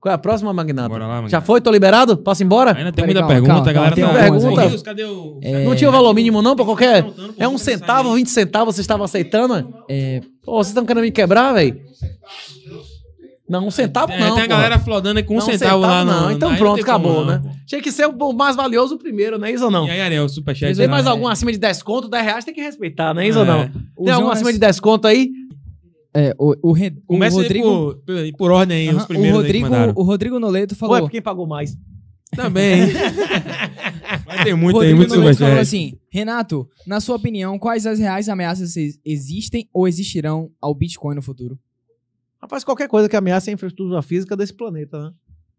Qual é a próxima, Magnata? Bora lá, Magnata. Já foi? Tô liberado? Posso ir embora? Ainda tem muita calma, pergunta, calma, a galera Tem tá... Pergunta. cadê o... É... Não tinha o valor mínimo não pra qualquer... É um centavo, vinte centavos, vocês estavam aceitando? É... Pô, vocês estão querendo me quebrar, velho? Não, um centavo é, não. Tem a galera flodando com um, centavo, centavo, lá não. Então não. Então pronto, acabou, né? Tinha que ser o mais valioso o primeiro, né? Isso ou não? E aí, Ariel, superchat. Se tem mais né? algum acima de 10 conto, 10 reais tem que respeitar, né? Isso é. ou não? Tem o algum acima de 10 conto aí? É, o, o, Re, o Rodrigo. Por, por, ordem aí, uh -huh, os primeiros o Rodrigo, o Rodrigo Noleto é falou. Ué, é quem pagou mais. Também. Mas tem muito, tem muito Noleto falou assim: Renato, na sua opinião, quais as reais ameaças existem ou existirão ao Bitcoin no futuro? Rapaz, qualquer coisa que ameaça a infraestrutura física desse planeta, né?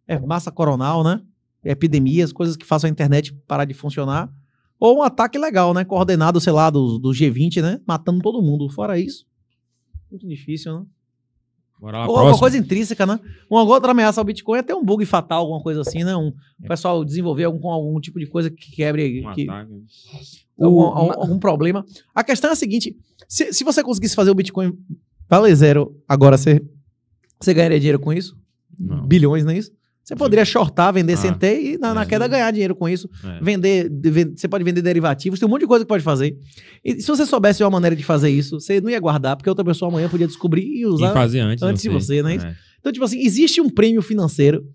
É massa coronal, né? Epidemias, coisas que façam a internet parar de funcionar. Ou um ataque legal, né? Coordenado, sei lá, do, do G20, né? Matando todo mundo. Fora isso, muito difícil, né? Bora lá, Ou alguma coisa intrínseca, né? Uma outra ameaça ao Bitcoin é até um bug fatal, alguma coisa assim, né? Um é. pessoal desenvolver algum, algum tipo de coisa que quebre. Um que, o, algum, algum, problema. A questão é a seguinte: se, se você conseguisse fazer o Bitcoin valer zero agora, você, você ganharia dinheiro com isso? Não. Bilhões, não é isso? Você poderia uhum. shortar, vender ah, centei e na, na uhum. queda ganhar dinheiro com isso. É. Vender, você pode vender derivativos, tem um monte de coisa que pode fazer. E se você soubesse uma maneira de fazer isso, você não ia guardar, porque outra pessoa amanhã podia descobrir e usar e fazer antes, antes de você, né? É. Então, tipo assim, existe um prêmio financeiro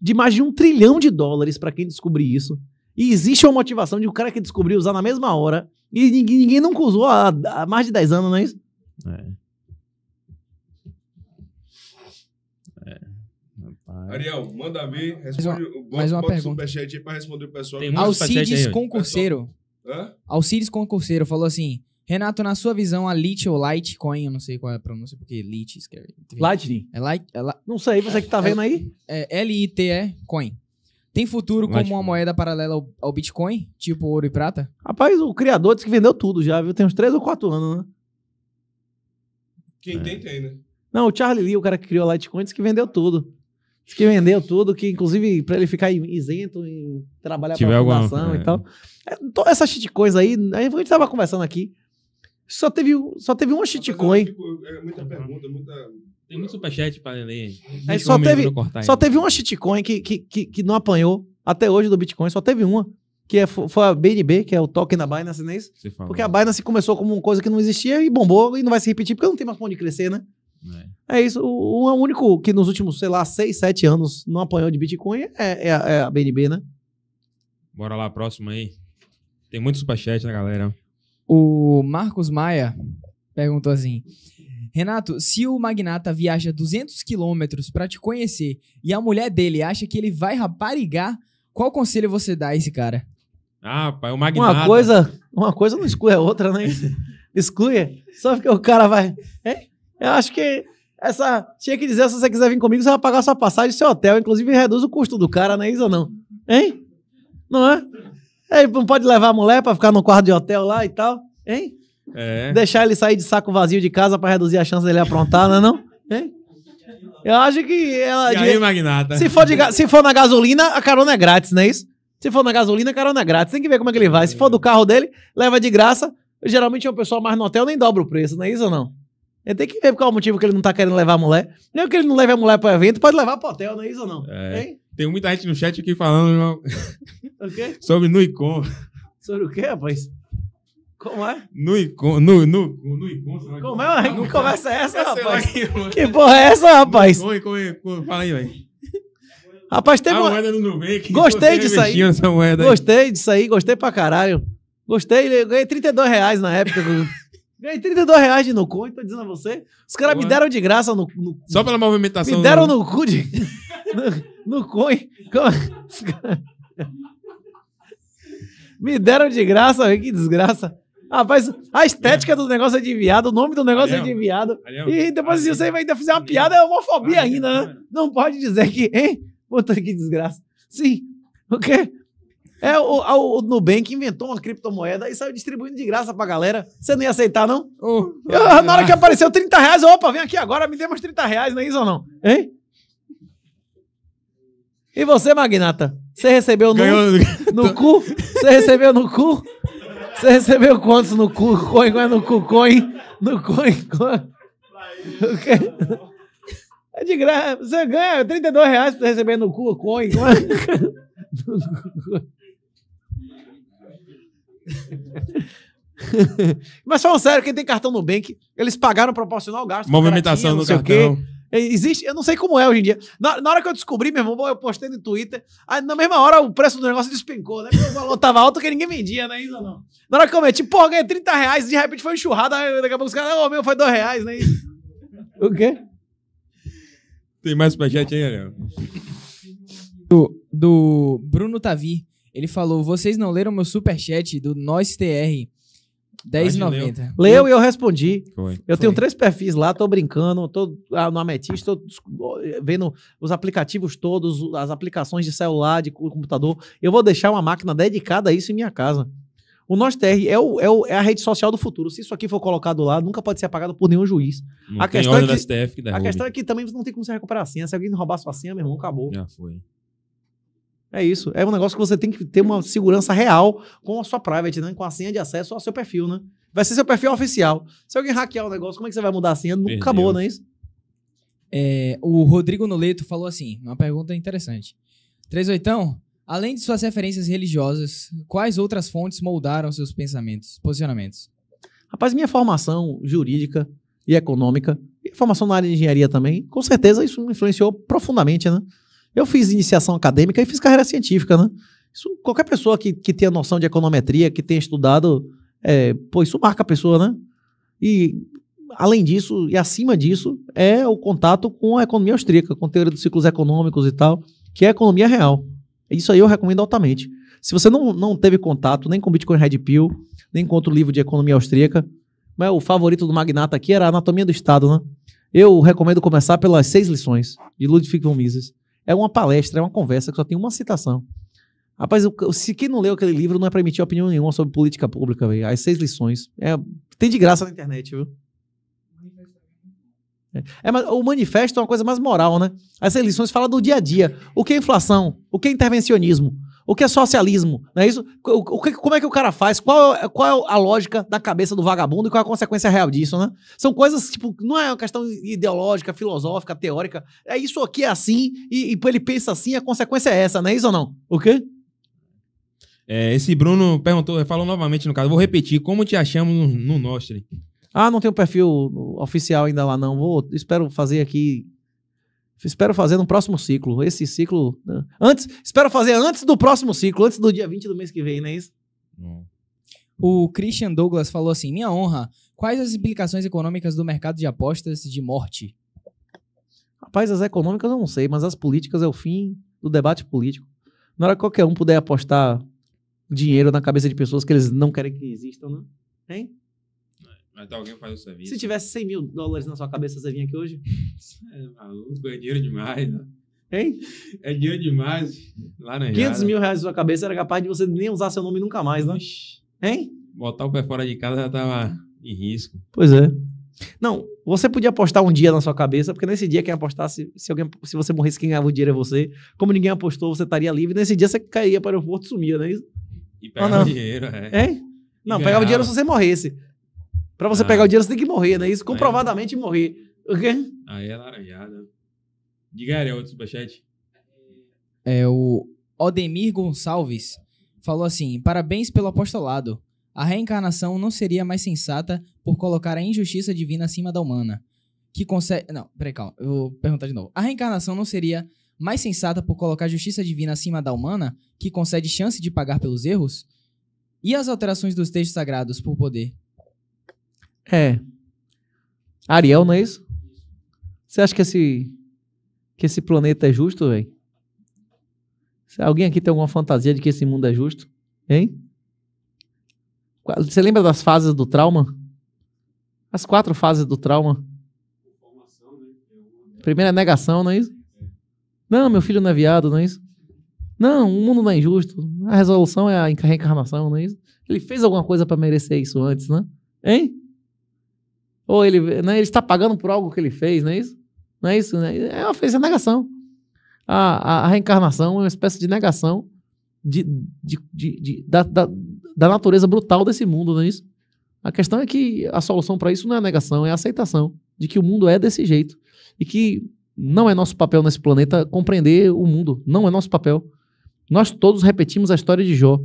de mais de um trilhão de dólares para quem descobrir isso. E existe uma motivação de um cara que descobriu usar na mesma hora e ninguém, ninguém nunca usou há, há mais de 10 anos, não é isso? É. Ariel, manda ver. Responde, mais uma, mais uma bota pergunta. o superchat aí pra responder o pessoal. Tem Alcides aí, Concurseiro. Alcides Concurseiro falou assim: Renato, na sua visão, a é lite ou Litecoin, eu não sei qual é a pronúncia, porque lite escreve. Lightning. É light, é li... Não sei, você que tá é vendo aí. É L-I-T-E Coin. Tem futuro como uma moeda paralela ao, Bitcoin, tipo ouro e prata? Rapaz, o criador disse que vendeu tudo já, viu? Tem uns 3 ou 4 anos, né? Quem é. tem, tem, né? Não, o Charlie Lee, o cara que criou a Litecoin, disse que vendeu tudo. Diz que vendeu tudo, que inclusive para ele ficar isento e trabalhar para a fundação alguma, é. e tal. É, toda essa shitcoins aí, a gente estava conversando aqui, só teve, só teve uma shitcoin. É, tipo, é muita pergunta, muita... Tem muito superchat para ler. Aí é, só teve, só teve uma shitcoin que, que, que, que, não apanhou até hoje do Bitcoin, só teve uma. Que é, foi a BNB, que é o token da Binance, não é isso? Porque a Binance começou como uma coisa que não existia e bombou e não vai se repetir, porque não tem mais pra onde crescer, né? É, isso. O, o, único que nos últimos, sei lá, 6, 7 anos não apanhou de Bitcoin é, é, é a BNB, né? Bora lá, próximo aí. Tem muito superchat, né, galera? O Marcos Maia perguntou assim: Renato, se o magnata viaja 200 quilômetros para te conhecer e a mulher dele acha que ele vai raparigar, qual conselho você dá a esse cara? Ah, pai, o magnata. Uma coisa, uma coisa não exclui a outra, né? exclui. Só porque o cara vai. Hein? Eu acho que essa. Tinha que dizer, se você quiser vir comigo, você vai pagar sua passagem e seu hotel. Inclusive, reduz o custo do cara, não é isso ou não? Hein? Não é? Ele não pode levar a mulher pra ficar no quarto de hotel lá e tal? Hein? É. Deixar ele sair de saco vazio de casa pra reduzir a chance dele aprontar, não é não? Hein? Eu acho que ela. E aí, magnata? Se for, de... se for na gasolina, a carona é grátis, não é isso? Se for na gasolina, a carona é grátis. Tem que ver como é que ele vai. Se for do carro dele, leva de graça. Geralmente é um pessoal mais no hotel, nem dobra o preço, não é isso ou não? Ele tem que ver qual é o motivo que ele não tá querendo levar a mulher. Nem que ele não leve a mulher para evento, pode levar pro hotel, não é isso ou não? É. Hein? Tem muita gente no chat aqui falando sobre nuicon Sobre o quê, rapaz? Como é? Nuicon, nu, nu, nuicon. Como, é? Que conversa é essa, é rapaz? que porra é essa, rapaz? Nuicon, fala aí, velho. Rapaz, tem uma... moeda do Nubank. Gostei disso aí. Gostei disso aí, gostei pra caralho. Gostei, eu ganhei 32 reais na época. Ganhei 32 reais de no cu, tô dizendo a você. Os caras me deram de graça no, no Só pela movimentação. Me deram no, no cu de. no, no coin. É? me deram de graça, que desgraça. Rapaz, a estética é. do negócio é de viado, o nome do negócio Ariel, é de viado. Ariel, e depois, Ariel, se você ainda fazer uma piada, é homofobia ainda, né? Não pode dizer que, hein? Puta que desgraça. Sim, o quê? É, o, o Nubank inventou uma criptomoeda e saiu distribuindo de graça pra galera. Você não ia aceitar, não? Oh, eu, na hora que apareceu 30 reais, opa, vem aqui agora, me dê mais 30 reais, não é isso ou não? Hein? E você, Magnata? Você recebeu no, Ganhou... no cu? Você recebeu no cu? Você recebeu quantos no cu? Coin, coin, é no cu, coin, no coin, coin. É de graça. Você ganha 32 reais pra receber no cu, coin, coin. Mas falando sério, quem tem cartão Nubank, eles pagaram proporcional ao gasto. Movimentação do cartão. Existe, eu não sei como é hoje em dia. Na, na, hora que eu descobri, meu irmão, eu postei no Twitter. Aí, na mesma hora o preço do negócio despencou, né? Porque o valor tava alto que ninguém vendia, né? Isso não. Na hora que eu meti, pô, ganhei 30 reais, de repente foi enxurrada. Aí, daqui a pouco os caras, ô, oh, meu, foi 2 reais, né? Isso. o quê? Tem mais gente aí, Ariel? Do, do Bruno Tavi. Ele falou: "Vocês não leram meu super chat do Nós TR 1090. Leu. leu e eu respondi. Foi. Eu Foi. tenho três perfis lá, tô brincando, tô ah, no Ametista, tô vendo os aplicativos todos, as aplicações de celular, de computador. Eu vou deixar uma máquina dedicada a isso em minha casa. O Nós TR é, o, é, o, é, a rede social do futuro. Se isso aqui for colocado lá, nunca pode ser apagado por nenhum juiz. Não a questão é que, que a questão é que também você não tem como se recuperar a senha. Se alguém roubar sua senha, meu irmão, acabou. Já foi. É isso. É um negócio que você tem que ter uma segurança real com a sua private, né? Com a senha de acesso ao seu perfil, né? Vai ser seu perfil oficial. Se alguém hackear o negócio, como é que você vai mudar a senha? Nunca acabou, não é isso? É, o Rodrigo Noleto falou assim, uma pergunta interessante. Três oitão, além de suas referências religiosas, quais outras fontes moldaram seus pensamentos, posicionamentos? Rapaz, minha formação jurídica e econômica, e formação na área de engenharia também, com certeza isso influenciou profundamente, né? Eu fiz iniciação acadêmica e fiz carreira científica, né? Isso, qualquer pessoa que, que tenha noção de econometria, que tenha estudado, é, pô, isso marca a pessoa, né? E além disso, e acima disso, é o contato com a economia austríaca, com a teoria dos ciclos econômicos e tal, que é a economia real. Isso aí eu recomendo altamente. Se você não, não teve contato nem com Bitcoin Red Pill, nem com outro livro de economia austríaca, mas o favorito do Magnata aqui era a Anatomia do Estado, né? Eu recomendo começar pelas seis lições de Ludwig von Mises. É uma palestra, é uma conversa que só tem uma citação. Rapaz, eu, se quem não leu aquele livro não é para emitir opinião nenhuma sobre política pública, velho. As seis lições. É, tem de graça na internet, viu? É, é mas o manifesto é uma coisa mais moral, né? As lições falam do dia a dia. O que é inflação? O que é intervencionismo? O que é socialismo? Não é isso? O, que, como é que o cara faz? Qual, qual é a lógica da cabeça do vagabundo e qual é a consequência real disso, né? São coisas, tipo, não é uma questão ideológica, filosófica, teórica. É isso aqui é assim, e, e ele pensa assim, a consequência é essa, não é isso ou não? O quê? É, esse Bruno perguntou, falou novamente no caso, vou repetir, como te achamos no, no Nostre? Ah, não tem o perfil oficial ainda lá não, vou, espero fazer aqui Espero fazer no próximo ciclo. Esse ciclo. Né? Antes, espero fazer antes do próximo ciclo, antes do dia 20 do mês que vem, não é isso? Hum. O Christian Douglas falou assim: Minha honra, quais as implicações econômicas do mercado de apostas de morte? Rapaz, as econômicas eu não sei, mas as políticas é o fim do debate político. Na hora que qualquer um puder apostar dinheiro na cabeça de pessoas que eles não querem que existam, né? Hein? alguém faz Se tivesse 100 mil dólares na sua cabeça, você vinha aqui hoje? É ah, maluco, é dinheiro demais, né? Hein? É dinheiro demais. Lá na 500 mil reais na sua cabeça era capaz de você nem usar seu nome nunca mais, né? Hein? Botar o pé fora de casa já tava em risco. Pois é. Não, você podia apostar um dia na sua cabeça, porque nesse dia quem apostasse, se, alguém, se você morresse, quem ganhava o dinheiro é você. Como ninguém apostou, você estaria livre. Nesse dia você cairia para o aeroporto e sumia, não é isso? E pegava não, ah, não. dinheiro, é. Hein? Não, pegava dinheiro se você morresse. Para você ah. pegar o dinheiro, você tem que morrer, né? Isso é comprovadamente morrer. O quê? Aí é laranjada. Diga, é outro superchat. É, é, o Odemir Gonçalves falou assim: parabéns pelo apostolado. A reencarnação não seria mais sensata por colocar a injustiça divina acima da humana. Que consegue. Não, peraí, calma, eu vou perguntar de novo. A reencarnação não seria mais sensata por colocar a justiça divina acima da humana, que concede chance de pagar pelos erros? E as alterações dos textos sagrados por poder é. Ariel, não é isso? Você acha que esse, que esse planeta é justo, velho? Alguém aqui tem alguma fantasia de que esse mundo é justo? Hein? Você lembra das fases do trauma? As quatro fases do trauma. Primeira é negação, não é isso? Não, meu filho não é viado, não é isso? Não, o mundo não é injusto. A resolução é a reencarnação, não é isso? Ele fez alguma coisa para merecer isso antes, né? Hein? Ou ele, né, ele está pagando por algo que ele fez, não é isso? Não é isso? Né? É uma ofensa, é negação. A, a, a, reencarnação é uma espécie de negação de, de, de, de da, da, da, natureza brutal desse mundo, não é isso? A questão é que a solução para isso não é a negação, é a aceitação de que o mundo é desse jeito e que não é nosso papel nesse planeta compreender o mundo, não é nosso papel. Nós todos repetimos a história de Jó.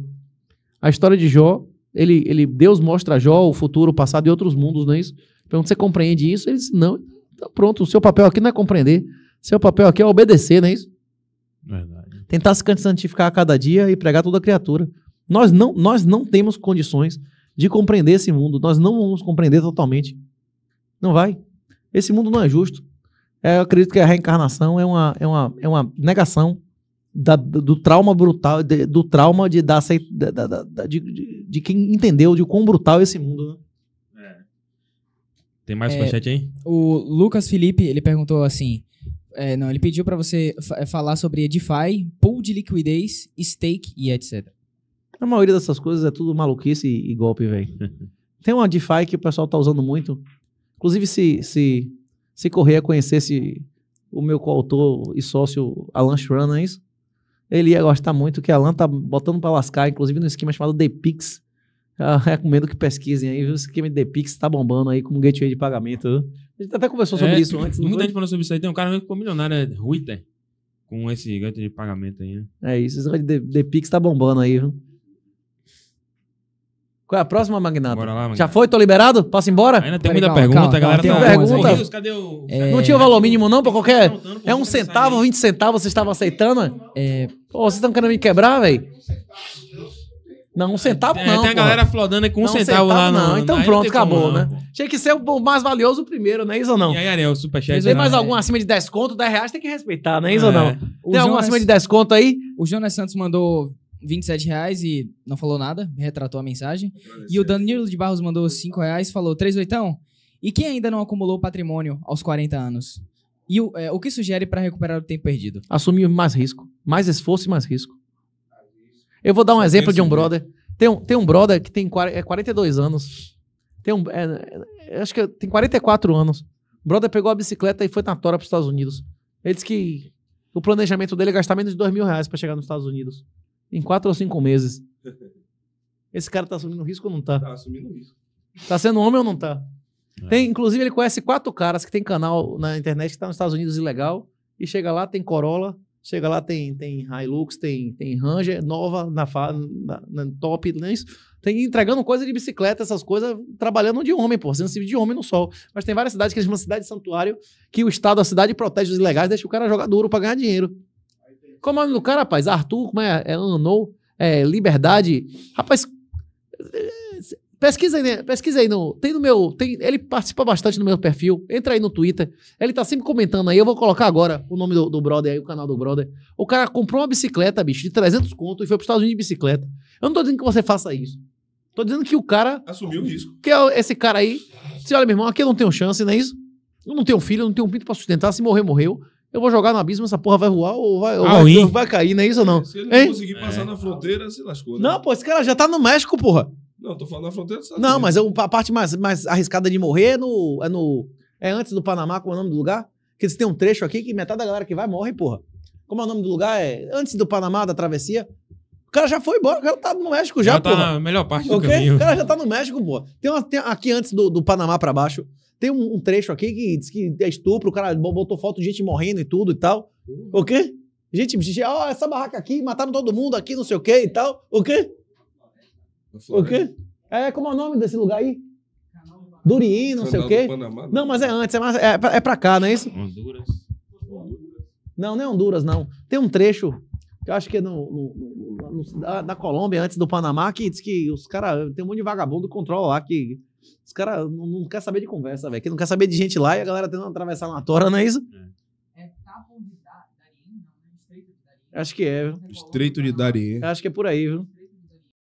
A história de Jó, ele, ele Deus mostra a Jó o futuro, o passado e outros mundos, não é isso? Pergunto, você compreende isso? Eles, não. Então, pronto, o seu papel aqui não é compreender. Seu papel aqui é obedecer, não é isso? Verdade. Tentar se santificar a cada dia e pregar toda criatura. Nós não, nós não temos condições de compreender esse mundo. Nós não vamos compreender totalmente. Não vai. Esse mundo não é justo. É, eu acredito que a reencarnação é uma, é uma, é uma negação da, do trauma brutal, de, do trauma de, da, da, da de, de, de, quem entendeu de quão brutal é esse mundo. Né? Tem mais é, superchat é, aí? O Lucas Felipe, ele perguntou assim. É, não, ele pediu para você é, falar sobre DeFi, pool de liquidez, stake e etc. A maioria dessas coisas é tudo maluquice e, e golpe, velho. Tem uma DeFi que o pessoal tá usando muito. Inclusive, se, se, se conhecer conhecesse o meu coautor e sócio Alan Schrunner, é isso? Ele ia gostar muito, que Alan tá botando para lascar, inclusive no esquema chamado Pix. Eu recomendo que pesquisem aí. O esquema de Pix tá bombando aí como gateway de pagamento. A gente até conversou é, sobre é, isso antes. Muita gente falou sobre isso aí. Tem um cara que ficou milionário, é Ruiter, com esse gateway de pagamento aí, né? É isso. Esse de, de Pix tá bombando aí, viu? Qual é a próxima, Magnata? Bora lá, Magnata. Já foi? Tô liberado? Posso ir embora? Ainda tem Pera, muita calma, pergunta, calma, a galera. Tá tem tá... pergunta. cadê o... É... Não tinha o valor mínimo, não, pra qualquer. Tá é um centavo, vinte centavos, vocês estavam aceitando? É? é... Pô, vocês estão querendo me quebrar, velho? Não, um centavo é, não. Tem a galera flodando com um centavo, centavo, lá, não. não. Então não, pronto, acabou, como, né? Tinha que ser o mais valioso o primeiro, não é isso ou não? E aí, Ariel, superchat. Tem mais é... algum acima de 10 conto? 10 reais tem que respeitar, não né, é isso é. ou não? O tem algum acima de 10 conto aí? O Jonas Santos mandou 27 reais e não falou nada, retratou a mensagem. E o Danilo de Barros mandou 5 reais, falou 3 oitão. E quem ainda não acumulou patrimônio aos 40 anos? E o, é, o que sugere para recuperar o tempo perdido? Assumir mais risco, mais esforço e mais risco. Eu vou dar um exemplo de um brother. Tem um, tem um brother que tem 42 é anos. Tem um, é, é acho que tem 44 anos. O brother pegou a bicicleta e foi na tora para os Estados Unidos. Ele disse que o planejamento dele é gastar menos de 2 mil reais para chegar nos Estados Unidos. Em 4 ou 5 meses. Esse cara está assumindo risco ou não está? Está assumindo risco. Está sendo homem ou não está? É. Tem, inclusive, ele conhece quatro caras que tem canal na internet que está nos Estados Unidos ilegal e chega lá, tem Corolla, Chega lá, tem, tem Hilux, tem, tem Ranger, nova, na, na, na top, não é isso? Tem entregando coisa de bicicleta, essas coisas, trabalhando de homem, pô, sendo de homem no sol. Mas tem várias cidades que chamam cidade de santuário, que o Estado, a cidade protege os ilegais, deixa o cara jogar duro pra ganhar dinheiro. Como é o nome do cara, rapaz? Arthur, como é? É Anou? É Liberdade? Rapaz, Pesquisa aí, né? pesquisa aí no. Tem no meu. Tem, ele participa bastante no meu perfil. Entra aí no Twitter. Ele tá sempre comentando aí. Eu vou colocar agora o nome do, do brother aí, o canal do brother. O cara comprou uma bicicleta, bicho, de 300 conto e foi pros Estados Unidos de bicicleta. Eu não tô dizendo que você faça isso. Tô dizendo que o cara. Assumiu o risco. Que é esse cara aí. Se olha, meu irmão, aqui eu não tenho chance, não é isso? Eu não tenho filho, eu não tenho um pinto pra sustentar. Se morrer, morreu. Eu vou jogar no abismo, essa porra vai voar ou vai, ou ah, vai, vai, cair, não é isso ou não? Se ele não hein? conseguir passar é. na fronteira, se lascou. Né? Não, pô, esse cara já tá no México, porra. Não, tô falando da fronteira do Estados Não, mas a parte mais, mais arriscada de morrer é no, é no. É antes do Panamá, como é o nome do lugar? Que eles têm um trecho aqui que metade da galera que vai morre, porra. Como é o nome do lugar? É antes do Panamá, da travessia. O cara já foi embora, o cara tá no México já, já tá porra. tá na melhor parte do okay? caminho. O cara já tá no México, porra. Tem, uma, tem aqui antes do, do Panamá para baixo, tem um, um, trecho aqui que diz que é estupro, o cara botou foto de gente morrendo e tudo e tal. Uhum. O quê? Gente, ó, essa barraca aqui, mataram todo mundo aqui, não sei o quê e tal. O quê? O quê? É, como é o nome desse lugar aí? Durien, não sei o quê. Panamá, não. não, mas é antes, é, é, pra, é pra cá, não é isso? Honduras. Não, nem é Honduras, não. Tem um trecho, que eu acho que é no, no, no da, da, Colômbia, antes do Panamá, que diz que os caras. Tem um monte de vagabundo que controla lá, que os caras não, não quer saber de conversa, velho. Que não quer saber de gente lá e a galera tentando atravessar uma tora, não é isso? É, é Capo de Darien, não, né? Estreito de Darien. Acho que é. Estreito de Darien. Acho que é por aí, viu?